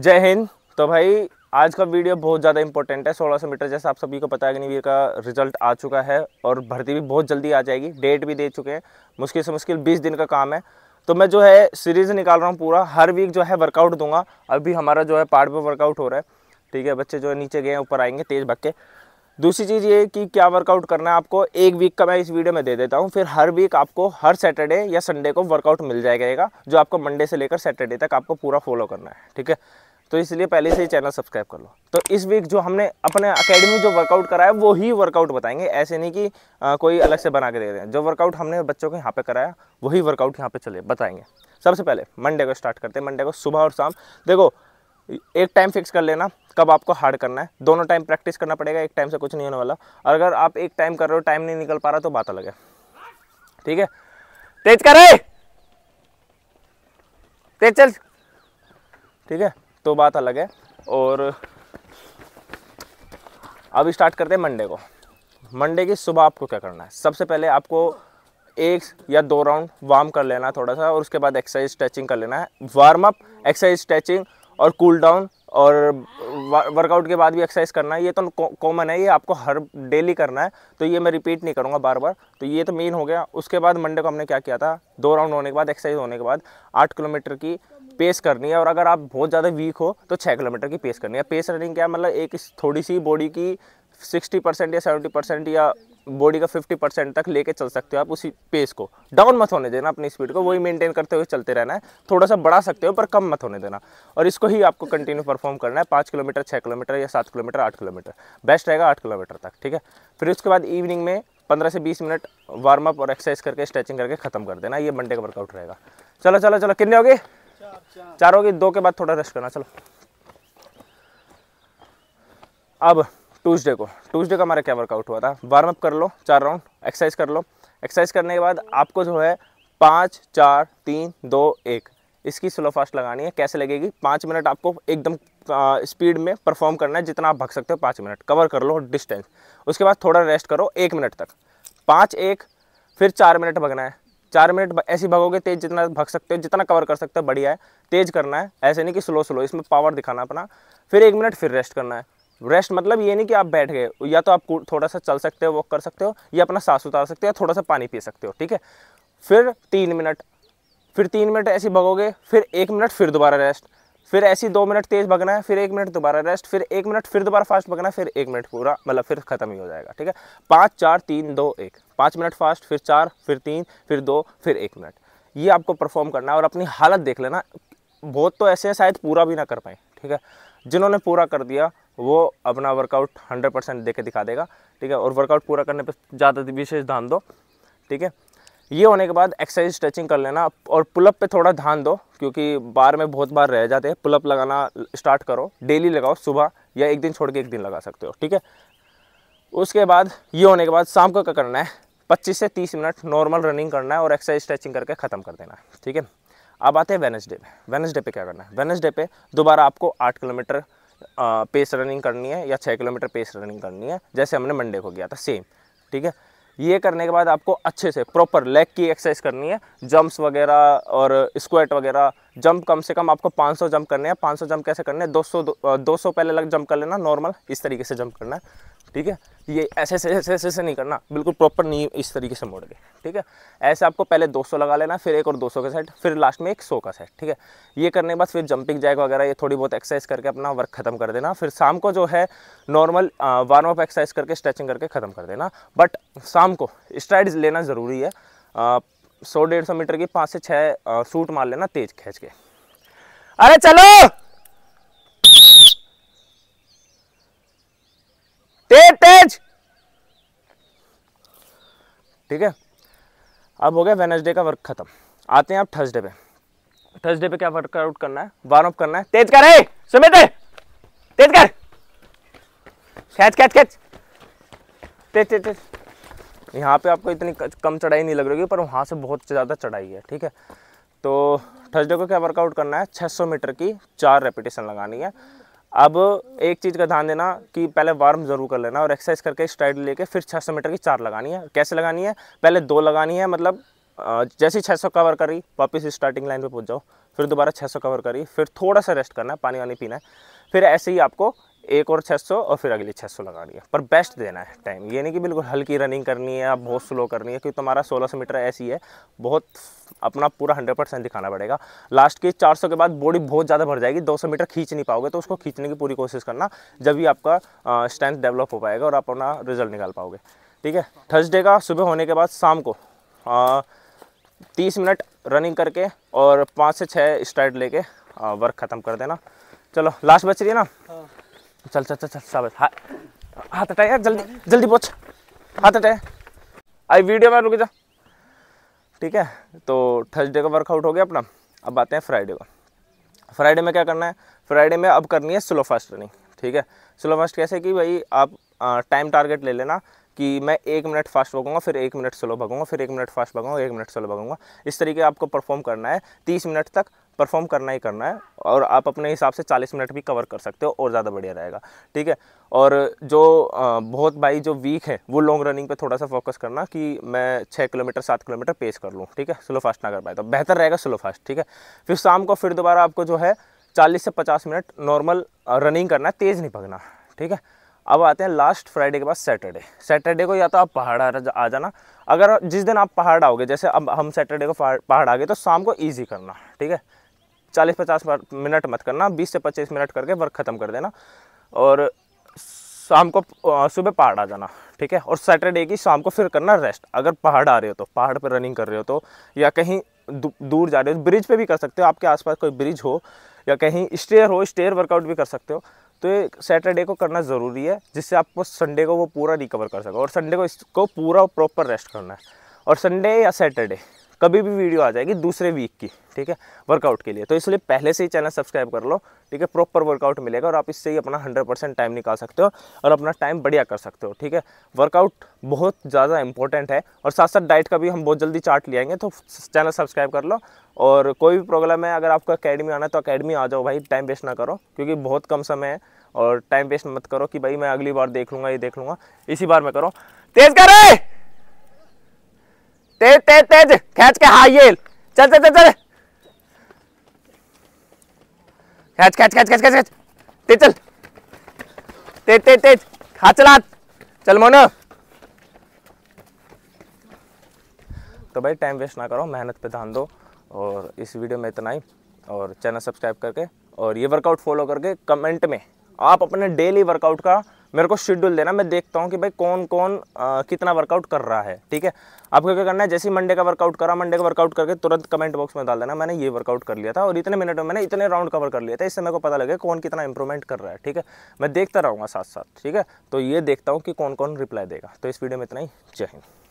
जय हिंद तो भाई आज का वीडियो बहुत ज़्यादा इंपॉर्टेंट है 1600 मीटर जैसे आप सभी को पता है अग्निवीर का रिजल्ट आ चुका है और भर्ती भी बहुत जल्दी आ जाएगी डेट भी दे चुके हैं मुश्किल से मुश्किल 20 दिन का काम है तो मैं जो है सीरीज़ निकाल रहा हूँ पूरा हर वीक जो है वर्कआउट दूंगा अभी हमारा जो है पार्ट पर वर्कआउट हो रहा है ठीक है बच्चे जो है नीचे गए हैं ऊपर आएंगे तेज़ भक्के के दूसरी चीज़ ये कि क्या वर्कआउट करना है आपको एक वीक का मैं इस वीडियो में दे देता हूँ फिर हर वीक आपको हर सैटरडे या संडे को वर्कआउट मिल जाएगा जो आपको मंडे से लेकर सैटरडे तक आपको पूरा फॉलो करना है ठीक है तो इसलिए पहले से ही चैनल सब्सक्राइब कर लो तो इस वीक जो हमने अपने अकेडमी जो वर्कआउट कराया वो ही वर्कआउट बताएंगे ऐसे नहीं कि आ, कोई अलग से बना के दे रहे हैं जो वर्कआउट हमने बच्चों को यहाँ पे कराया वही वर्कआउट यहाँ पे चले बताएंगे सबसे पहले मंडे को स्टार्ट करते हैं मंडे को सुबह और शाम देखो एक टाइम फिक्स कर लेना कब आपको हार्ड करना है दोनों टाइम प्रैक्टिस करना पड़ेगा एक टाइम से कुछ नहीं होने वाला और अगर आप एक टाइम कर रहे हो टाइम नहीं निकल पा रहा तो बात अलग है ठीक है तेज करे तेज चल ठीक है तो बात अलग है और अब स्टार्ट करते हैं मंडे को मंडे की सुबह आपको क्या करना है सबसे पहले आपको एक या दो राउंड वार्म कर लेना थोड़ा सा और उसके बाद एक्सरसाइज स्ट्रेचिंग कर लेना है वार्म अप एक्सरसाइज स्ट्रेचिंग और कूल डाउन और वर्कआउट के बाद भी एक्सरसाइज करना है ये तो कॉमन है ये आपको हर डेली करना है तो ये मैं रिपीट नहीं करूँगा बार बार तो ये तो मेन हो गया उसके बाद मंडे को हमने क्या किया था दो राउंड होने के बाद एक्सरसाइज होने के बाद आठ किलोमीटर की पेस करनी है और अगर आप बहुत ज़्यादा वीक हो तो छः किलोमीटर की पेस करनी है पेस रनिंग क्या मतलब एक थोड़ी सी बॉडी की सिक्सटी परसेंट या सेवेंटी परसेंट या बॉडी का फिफ्टी परसेंट तक लेके चल सकते हो आप उसी पेस को डाउन मत होने देना अपनी स्पीड को वही मेंटेन करते हुए चलते रहना है थोड़ा सा बढ़ा सकते हो पर कम मत होने देना और इसको ही आपको कंटिन्यू परफॉर्म करना है पाँच किलोमीटर छः किलोमीटर या सात किलोमीटर आठ किलोमीटर बेस्ट रहेगा आठ किलोमीटर तक ठीक है फिर उसके बाद इवनिंग में पंद्रह से बीस मिनट वार्म अप और एक्सरसाइज करके स्ट्रेचिंग करके खत्म कर देना ये मंडे का वर्कआउट रहेगा चलो चलो चलो कितने हो गए चार हो गई दो के बाद थोड़ा रेस्ट करना चलो अब ट्यूसडे को ट्यूसडे का हमारा क्या वर्कआउट हुआ था वार्म अप कर लो चार राउंड एक्सरसाइज कर लो एक्सरसाइज करने के बाद आपको जो है पाँच चार तीन दो एक इसकी स्लो फास्ट लगानी है कैसे लगेगी पाँच मिनट आपको एकदम स्पीड में परफॉर्म करना है जितना आप भाग सकते हो पाँच मिनट कवर कर लो डिस्टेंस उसके बाद थोड़ा रेस्ट करो एक मिनट तक पाँच एक फिर चार मिनट भगना है चार मिनट ऐसी भगोगे तेज जितना भाग सकते हो जितना कवर कर सकते हो बढ़िया है तेज करना है ऐसे नहीं कि स्लो स्लो इसमें पावर दिखाना अपना फिर एक मिनट फिर रेस्ट करना है रेस्ट मतलब ये नहीं कि आप बैठ गए या तो आप थोड़ा सा चल सकते हो वॉक कर सकते हो या अपना सांस उतार सकते हो या थोड़ा सा पानी पी सकते हो ठीक है फिर तीन मिनट फिर तीन मिनट ऐसे भगोगे फिर एक मिनट फिर दोबारा रेस्ट फिर ऐसी दो मिनट तेज़ भगना है फिर एक मिनट दोबारा रेस्ट फिर एक मिनट फिर दोबारा फास्ट भगना है फिर एक मिनट पूरा मतलब फिर ख़त्म ही हो जाएगा ठीक है पाँच चार तीन दो एक पाँच मिनट फास्ट फिर चार फिर तीन फिर दो फिर एक मिनट ये आपको परफॉर्म करना है और अपनी हालत देख लेना बहुत तो ऐसे हैं शायद पूरा भी ना कर पाए ठीक है जिन्होंने पूरा कर दिया वो अपना वर्कआउट हंड्रेड परसेंट दे के दिखा देगा ठीक है और वर्कआउट पूरा करने पर ज़्यादा विशेष ध्यान दो ठीक है ये होने के बाद एक्सरसाइज स्ट्रेचिंग कर लेना और पुलअप पे थोड़ा ध्यान दो क्योंकि बार में बहुत बार रह जाते हैं पुलअप लगाना स्टार्ट करो डेली लगाओ सुबह या एक दिन छोड़ के एक दिन लगा सकते हो ठीक है उसके बाद ये होने के बाद शाम को क्या करना है पच्चीस से तीस मिनट नॉर्मल रनिंग करना है और एक्सरसाइज स्ट्रेचिंग करके ख़त्म कर देना है ठीक है अब आते हैं वेनसडे पे वेनसडे पे क्या करना है वेनसडे पे दोबारा आपको आठ किलोमीटर पेस रनिंग करनी है या छः किलोमीटर पेस रनिंग करनी है जैसे हमने मंडे को किया था सेम ठीक है ये करने के बाद आपको अच्छे से प्रॉपर लेग की एक्सरसाइज करनी है जंप्स वगैरह और स्क्वाट वगैरह जंप कम से कम आपको 500 जंप करने हैं 500 जंप कैसे करने हैं 200 200 पहले अलग जंप कर लेना नॉर्मल इस तरीके से जंप करना है ठीक है ये ऐसे ऐसे ऐसे ऐसे नहीं करना बिल्कुल प्रॉपर नहीं इस तरीके से मोड़ के ठीक है ऐसे आपको पहले 200 लगा लेना फिर एक और 200 का सेट फिर लास्ट में एक 100 का सेट ठीक है ये करने के बाद फिर जंपिंग जैक वगैरह ये थोड़ी बहुत एक्सरसाइज करके अपना वर्क खत्म कर देना फिर शाम को जो है नॉर्मल वार्म अप एक्सरसाइज करके स्ट्रेचिंग करके ख़त्म कर देना बट शाम को स्ट्राइड लेना ज़रूरी है सौ डेढ़ सौ मीटर की पांच से छह सूट मार लेना तेज खींच के अरे चलो तेज तेज ठीक है अब हो गया वेनसडे का वर्क खत्म आते हैं आप थर्सडे पे थर्सडे पे क्या वर्कआउट करना है वार्म अप करना है तेज कर है सुमित तेज कर कैच कैच कैच तेज तेज तेज यहाँ पे आपको इतनी कम चढ़ाई नहीं लग रही पर वहाँ से बहुत ज़्यादा चढ़ाई है ठीक है तो थर्सडे को क्या वर्कआउट करना है 600 मीटर की चार रेपिटेशन लगानी है अब एक चीज़ का ध्यान देना कि पहले वार्म जरूर कर लेना और एक्सरसाइज करके स्ट्राइड लेके फिर 600 मीटर की चार लगानी है कैसे लगानी है पहले दो लगानी है मतलब जैसे ही 600 कवर करी वापस स्टार्टिंग लाइन पे पहुंच जाओ फिर दोबारा 600 कवर करी फिर थोड़ा सा रेस्ट करना है पानी वानी पीना है फिर ऐसे ही आपको एक और 600 और फिर अगली 600 लगानी है पर बेस्ट देना है टाइम ये नहीं कि बिल्कुल हल्की रनिंग करनी है आप बहुत स्लो करनी है क्योंकि तुम्हारा 1600 मीटर ऐसी है बहुत अपना पूरा 100 परसेंट दिखाना पड़ेगा लास्ट के 400 के बाद बॉडी बहुत ज़्यादा भर जाएगी 200 मीटर खींच नहीं पाओगे तो उसको खींचने की पूरी कोशिश करना जब भी आपका स्ट्रेंथ डेवलप हो पाएगा और आप अपना रिजल्ट निकाल पाओगे ठीक है थर्सडे का सुबह होने के बाद शाम को तीस मिनट रनिंग करके और पाँच से छः स्टार्ट लेके वर्क ख़त्म कर देना चलो लास्ट बच रही है ना हाँ। चल चल चल चल शाबाश हाथ हाथ हटाए यार जल्दी जल्दी पहुँच हाथ हटा आई वीडियो में रुक जा ठीक है तो थर्सडे का वर्कआउट हो गया अपना अब आते हैं फ्राइडे का फ्राइडे में क्या करना है फ्राइडे में अब करनी है स्लो फास्ट रनिंग ठीक है स्लो फास्ट कैसे कि भाई आप टाइम टारगेट ले लेना कि मैं एक मिनट फास्ट भगूंगा फिर एक मिनट स्लो भगूंगा फिर एक मिनट फास्ट भगूंगा एक मिनट स्लो भगूंगा इस तरीके आपको परफॉर्म करना है तीस मिनट तक परफॉर्म करना ही करना है और आप अपने हिसाब से 40 मिनट भी कवर कर सकते हो और ज़्यादा बढ़िया रहेगा ठीक है और जो बहुत भाई जो वीक है वो लॉन्ग रनिंग पे थोड़ा सा फोकस करना कि मैं छः किलोमीटर सात किलोमीटर पेस कर लूँ ठीक है स्लो फास्ट ना कर पाए तो बेहतर रहेगा स्लो फास्ट ठीक है फिर शाम को फिर दोबारा आपको जो है चालीस से पचास मिनट नॉर्मल रनिंग करना है तेज़ नहीं भगना ठीक है अब आते हैं लास्ट फ्राइडे के बाद सैटरडे सैटरडे को या तो आप पहाड़ आ जाना अगर जिस दिन आप पहाड़ आओगे जैसे अब हम सैटरडे को पहाड़ आ गए तो शाम को ईजी करना ठीक है चालीस पचास मिनट मत करना बीस से पच्चीस मिनट करके वर्क ख़त्म कर देना और शाम को सुबह पहाड़ आ जाना ठीक है और सैटरडे की शाम को फिर करना रेस्ट अगर पहाड़ आ रहे हो तो पहाड़ पर रनिंग कर रहे हो तो या कहीं दूर जा रहे हो ब्रिज पे भी कर सकते हो आपके आसपास कोई ब्रिज हो या कहीं स्टेयर हो स्टेयर वर्कआउट भी कर सकते हो तो ये सैटरडे को करना ज़रूरी है जिससे आपको संडे को वो पूरा रिकवर कर सको और संडे को इसको पूरा प्रॉपर रेस्ट करना है और संडे या सैटरडे कभी भी वीडियो आ जाएगी दूसरे वीक की ठीक है वर्कआउट के लिए तो इसलिए पहले से ही चैनल सब्सक्राइब कर लो ठीक है प्रॉपर वर्कआउट मिलेगा और आप इससे ही अपना हंड्रेड परसेंट टाइम निकाल सकते हो और अपना टाइम बढ़िया कर सकते हो ठीक है वर्कआउट बहुत ज़्यादा इंपॉर्टेंट है और साथ साथ डाइट का भी हम बहुत जल्दी चार्ट ले आएंगे तो चैनल सब्सक्राइब कर लो और कोई भी प्रॉब्लम है अगर आपको अकेडमी आना है तो अकेडमी आ जाओ भाई टाइम वेस्ट ना करो क्योंकि बहुत कम समय है और टाइम वेस्ट मत करो कि भाई मैं अगली बार देख लूँगा ये देख लूँगा इसी बार में करो तेज़ करें तेज तेज तेज खेच के हाई चल चल चल चल खेच खेच खेच खेच खेच खेच तेज चल तेज तेज तेज हा चला चल मोनो तो भाई टाइम वेस्ट ना करो मेहनत पे ध्यान दो और इस वीडियो में इतना ही और चैनल सब्सक्राइब करके और ये वर्कआउट फॉलो करके कमेंट में आप अपने डेली वर्कआउट का मेरे को शेड्यूल देना मैं देखता हूँ कि भाई कौन कौन आ, कितना वर्कआउट कर रहा है ठीक है आपको क्या करना है जैसे मंडे का वर्कआउट करा मंडे का वर्कआउट करके तुरंत कमेंट बॉक्स में डाल देना मैंने ये वर्कआउट कर लिया था और इतने मिनट में मैंने इतने राउंड कवर कर लिया था इससे मेरे को पता लगे कौन कितना इंप्रूवमेंट कर रहा है ठीक है मैं देखता रहूँगा साथ साथ ठीक है तो ये देखता हूँ कि कौन कौन रिप्लाई देगा तो इस वीडियो में इतना ही जय हिंद